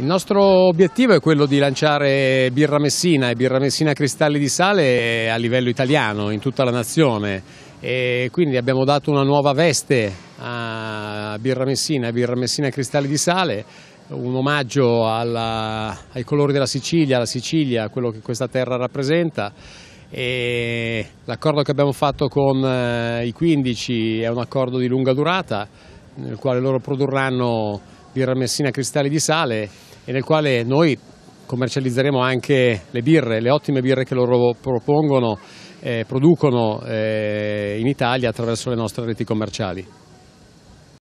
Il nostro obiettivo è quello di lanciare birra messina e birra messina cristalli di sale a livello italiano, in tutta la nazione. E quindi abbiamo dato una nuova veste a birra messina e birra messina cristalli di sale, un omaggio alla, ai colori della Sicilia, alla Sicilia, a quello che questa terra rappresenta. l'accordo che abbiamo fatto con eh, i 15 è un accordo di lunga durata, nel quale loro produrranno birra messina cristalli di sale e nel quale noi commercializzeremo anche le birre, le ottime birre che loro propongono, eh, producono eh, in Italia attraverso le nostre reti commerciali.